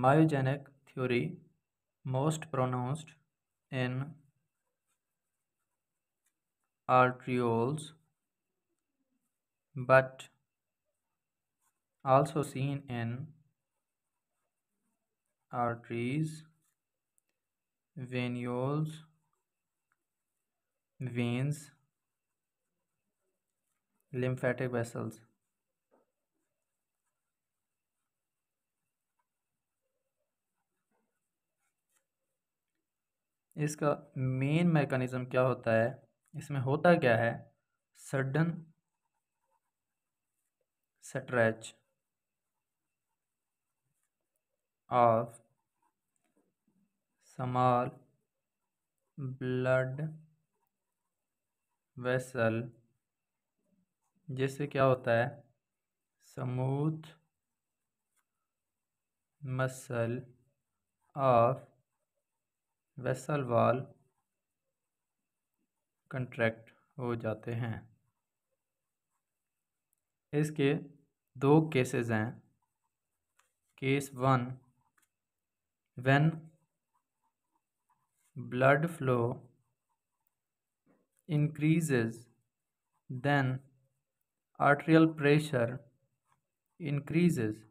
myogenic theory most pronounced in arterioles but also seen in arteries venules veins lymphatic vessels इसका main mechanism क्या होता है इसमें होता क्या है sudden stretch of small blood vessel जिससे क्या होता है smooth muscle of vessel wall contract हो जाते हैं इसके दो केसेस हैं case one when blood flow increases then arterial pressure increases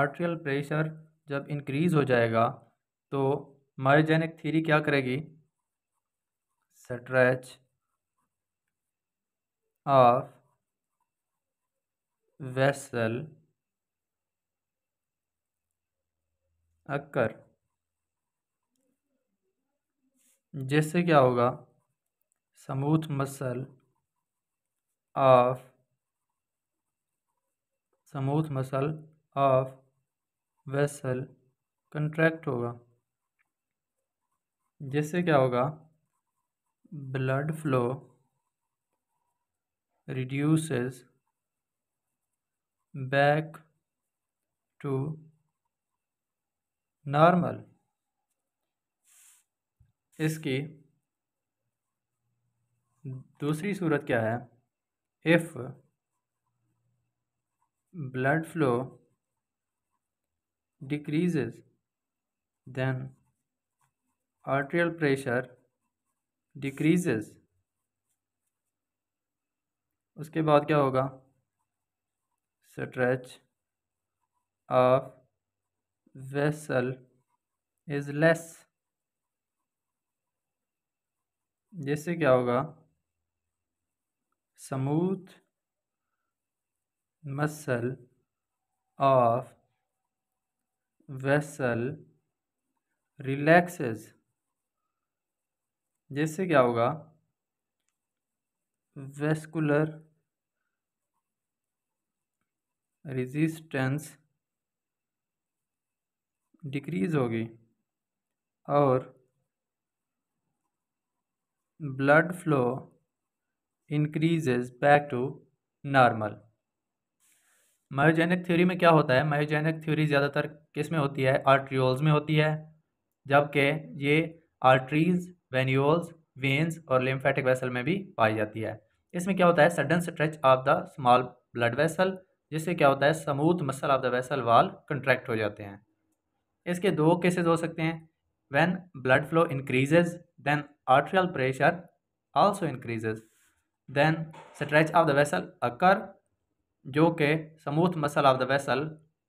arterial pressure जब इंक्रीज़ हो जाएगा तो मायोजेनिक थीरी क्या करेगी स्ट्रेच ऑफ वेसल अक्कर जिससे क्या होगा smooth muscle of smooth muscle of vessel contract होगा जिससे क्या होगा blood flow reduces back to normal इसकी दूसरी सूरत क्या है if blood flow decreases then arterial pressure decreases उसके बाद क्या होगा stretch of vessel is less जिससे क्या होगा smooth muscle of vessel relaxes जिससे क्या होगा वेस्कुलर रेजिस्टेंस डिक्रीज होगी और blood flow increases back to normal myogenic theory में क्या होता है मायोजेनिक थ्योरी ज़्यादातर किस में होती है आर्ट्रियोल्स में होती है जबकि ये आर्टरीज वेन्यूल्स वेन्स और लिम्फेटिक वेसल में भी पाई जाती है इसमें क्या होता है sudden stretch of the small blood vessel जिससे क्या होता है smooth muscle of the vessel wall contract हो जाते हैं इसके दो केसेस हो सकते हैं when blood flow increases then arterial pressure also increases then stretch of the vessel occur जो कि smooth muscle of the vessel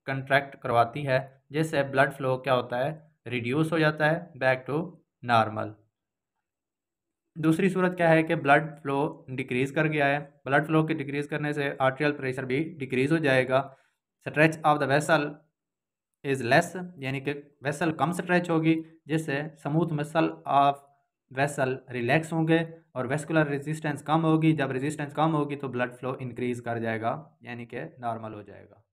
contract करवाती है जिससे ब्लड फ्लो क्या होता है रिड्यूस हो जाता है बैक टू नॉर्मल दूसरी सूरत क्या है कि ब्लड फ्लो डिक्रीज़ कर गया है ब्लड फ्लो के डिक्रीज़ करने से आर्ट्रियल प्रेशर भी डिक्रीज़ हो जाएगा stretch of the vessel is less यानी कि वेसल कम स्ट्रेच होगी जिससे smooth muscle of vessel relax होंगे और वेस्कुलर रेजिस्टेंस कम होगी जब रेजिस्टेंस कम होगी तो ब्लड फ्लो इंक्रीज़ कर जाएगा यानी कि नॉर्मल हो जाएगा